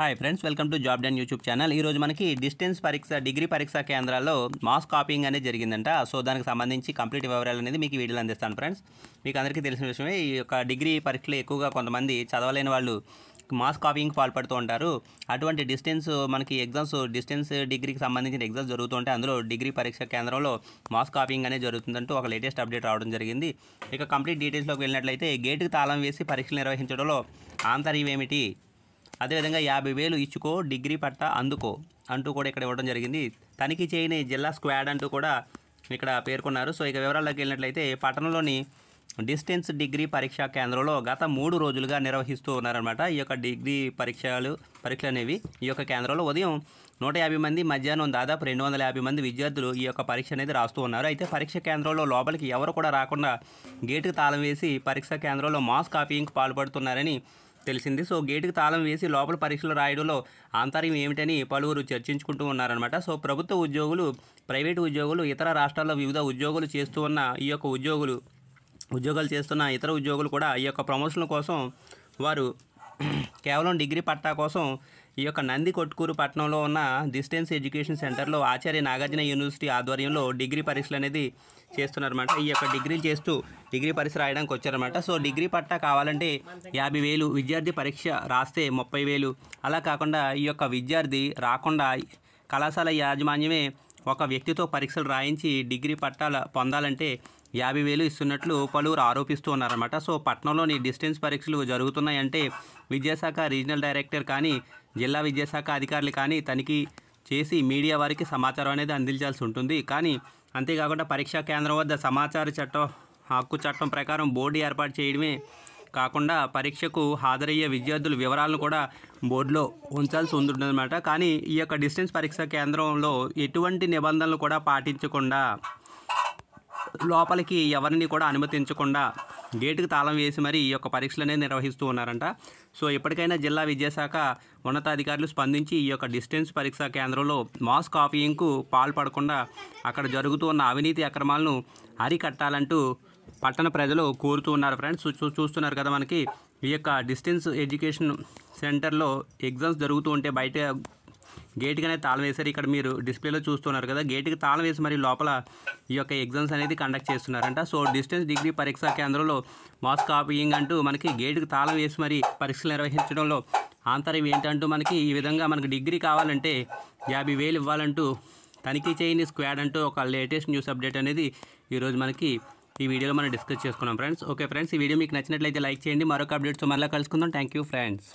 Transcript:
hi friends welcome to Job Den YouTube channel ఈ రోజు మనకి డిస్టెన్స్ పరీక్ష డిగ్రీ పరీక్ష కేంద్రాల్లో మాస్ కాపింగ్ అనేది జరిగిందంట సో దానికి సంబంధించి కంప్లీట్ వివరాలు అనేది మీకు వీడియోలు అందిస్తాను ఫ్రెండ్స్ మీకు అందరికీ తెలిసిన విషయమే ఈ యొక్క డిగ్రీ పరీక్షలు ఎక్కువగా కొంతమంది చదవలేని వాళ్ళు మాస్ కాపీయింగ్ పాల్పడుతూ ఉంటారు అటువంటి డిస్టెన్స్ మనకి ఎగ్జామ్స్ డిస్టెన్స్ డిగ్రీకి సంబంధించిన ఎగ్జామ్స్ జరుగుతుంటే అందులో డిగ్రీ పరీక్ష కేంద్రంలో మాస్ కాపింగ్ అనేది జరుగుతుందంటూ ఒక లేటెస్ట్ అప్డేట్ రావడం జరిగింది ఇక కంప్లీట్ డీటెయిల్స్లోకి వెళ్ళినట్లయితే గేటుకు తాళం వేసి పరీక్షలు నిర్వహించడంలో ఆంతర్యం ఏమిటి అదేవిధంగా యాభై వేలు ఇచ్చుకో డిగ్రీ పట్టా అందుకో అంటూ కూడా ఇక్కడ ఇవ్వడం జరిగింది తనిఖీ చేయని జిల్లా స్క్వాడ్ అంటూ కూడా ఇక్కడ పేర్కొన్నారు సో ఇక వివరాల్లోకి వెళ్ళినట్లయితే పట్టణంలోని డిస్టెన్స్ డిగ్రీ పరీక్షా కేంద్రంలో గత మూడు రోజులుగా నిర్వహిస్తూ ఉన్నారనమాట ఈ యొక్క డిగ్రీ పరీక్షలు పరీక్షలు అనేవి ఈ యొక్క కేంద్రంలో ఉదయం నూట యాభై మంది మధ్యాహ్నం దాదాపు రెండు వందల యాభై మంది విద్యార్థులు ఈ యొక్క పరీక్ష అనేది రాస్తూ ఉన్నారు అయితే పరీక్ష కేంద్రంలో లోపలికి ఎవరు కూడా రాకుండా గేటుకు తాళం వేసి పరీక్ష కేంద్రంలో మాస్ కాపీయింగ్కి పాల్పడుతున్నారని తెలిసింది సో గేటుకు తాళం వేసి లోపల పరీక్షలు రాయడంలో ఆంతర్యం ఏమిటని పలువురు చర్చించుకుంటూ ఉన్నారనమాట సో ప్రభుత్వ ఉద్యోగులు ప్రైవేటు ఉద్యోగులు ఇతర రాష్ట్రాల్లో వివిధ ఉద్యోగులు చేస్తూ ఉన్న ఈ యొక్క ఉద్యోగులు ఉద్యోగాలు చేస్తున్న ఇతర ఉద్యోగులు కూడా ఈ యొక్క ప్రమోషన్ల కోసం వారు కేవలం డిగ్రీ పట్టా కోసం ఈ యొక్క నంది కొట్కూరు పట్టణంలో ఉన్న డిస్టెన్స్ ఎడ్యుకేషన్ సెంటర్లో ఆచార్య నాగార్జున యూనివర్సిటీ ఆధ్వర్యంలో డిగ్రీ పరీక్షలు అనేది చేస్తున్నారన్నమాట ఈ యొక్క డిగ్రీలు చేస్తూ డిగ్రీ పరీక్ష రాయడానికి వచ్చారనమాట సో డిగ్రీ పట్టా కావాలంటే యాభై వేలు విద్యార్థి పరీక్ష రాస్తే ముప్పై వేలు అలా కాకుండా ఈ యొక్క విద్యార్థి రాకుండా కళాశాల యాజమాన్యమే ఒక వ్యక్తితో పరీక్షలు రాయించి డిగ్రీ పట్టాల పొందాలంటే యాభై వేలు ఇస్తున్నట్లు పలువురు ఆరోపిస్తూ ఉన్నారన్నమాట సో పట్టణంలోని డిస్టెన్స్ పరీక్షలు జరుగుతున్నాయంటే విద్యాశాఖ రీజనల్ డైరెక్టర్ కానీ జిల్లా విద్యాశాఖ అధికారులు కానీ తనిఖీ చేసి మీడియా వారికి సమాచారం అనేది అందించాల్సి ఉంటుంది కానీ అంతేకాకుండా పరీక్షా కేంద్రం వద్ద సమాచార చట్టం హక్కు చట్టం ప్రకారం బోర్డు ఏర్పాటు చేయడమే కాకుండా పరీక్షకు హాజరయ్యే విద్యార్థుల వివరాలను కూడా బోర్డులో ఉంచాల్సి ఉంటుందన్నమాట కానీ ఈ యొక్క డిస్టెన్స్ పరీక్ష కేంద్రంలో ఎటువంటి నిబంధనలు కూడా పాటించకుండా లోపలికి ఎవరిని కూడా అనుమతించకుండా గేటుకు తాళం వేసి మరి ఈ యొక్క పరీక్షలు అనేది నిర్వహిస్తూ ఉన్నారంట సో ఇప్పటికైనా జిల్లా విద్యాశాఖ ఉన్నతాధికారులు స్పందించి ఈ యొక్క డిస్టెన్స్ పరీక్షా కేంద్రంలో మాస్ కాపీయింగ్కు పాల్పడకుండా అక్కడ జరుగుతూ ఉన్న అవినీతి అక్రమాలను అరికట్టాలంటూ పట్టణ ప్రజలు కోరుతూ ఉన్నారు ఫ్రెండ్స్ చూస్తున్నారు కదా మనకి ఈ యొక్క డిస్టెన్స్ ఎడ్యుకేషన్ సెంటర్లో ఎగ్జామ్స్ జరుగుతూ ఉంటే బయట గేట్కి అనేది తాళం వేశారు ఇక్కడ మీరు డిస్ప్లేలో చూస్తున్నారు కదా గేట్కి తాళం వేసి మరి లోపల ఈ యొక్క ఎగ్జామ్స్ అనేది కండక్ట్ చేస్తున్నారంట సో డిస్టెన్స్ డిగ్రీ పరీక్షా కేంద్రంలో మాస్ కాపీయింగ్ అంటూ మనకి గేట్కి తాళం వేసి మరి పరీక్షలు నిర్వహించడంలో ఆంతర్యం ఏంటంటూ మనకి ఈ విధంగా మనకు డిగ్రీ కావాలంటే యాభై వేలు ఇవ్వాలంటూ తనిఖీ చేయని స్క్వాడ్ అంటూ ఒక లేటెస్ట్ న్యూస్ అప్డేట్ అనేది ఈరోజు మనకి ఈ వీడియోలో మనం డిస్కస్ చేసుకున్నాం ఫ్రెండ్స్ ఓకే ఫ్రెండ్స్ ఈ వీడియో మీకు నచ్చినట్లయితే లైక్ చేయండి మరొక అప్డేట్స్ మరలా కలుసుకుందాం థ్యాంక్ ఫ్రెండ్స్